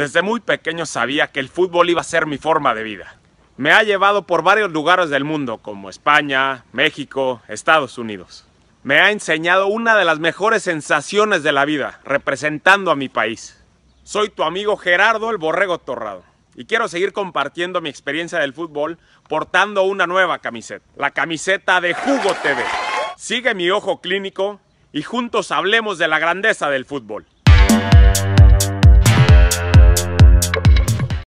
Desde muy pequeño sabía que el fútbol iba a ser mi forma de vida. Me ha llevado por varios lugares del mundo, como España, México, Estados Unidos. Me ha enseñado una de las mejores sensaciones de la vida, representando a mi país. Soy tu amigo Gerardo el Borrego Torrado y quiero seguir compartiendo mi experiencia del fútbol portando una nueva camiseta, la camiseta de Jugo TV. Sigue mi ojo clínico y juntos hablemos de la grandeza del fútbol.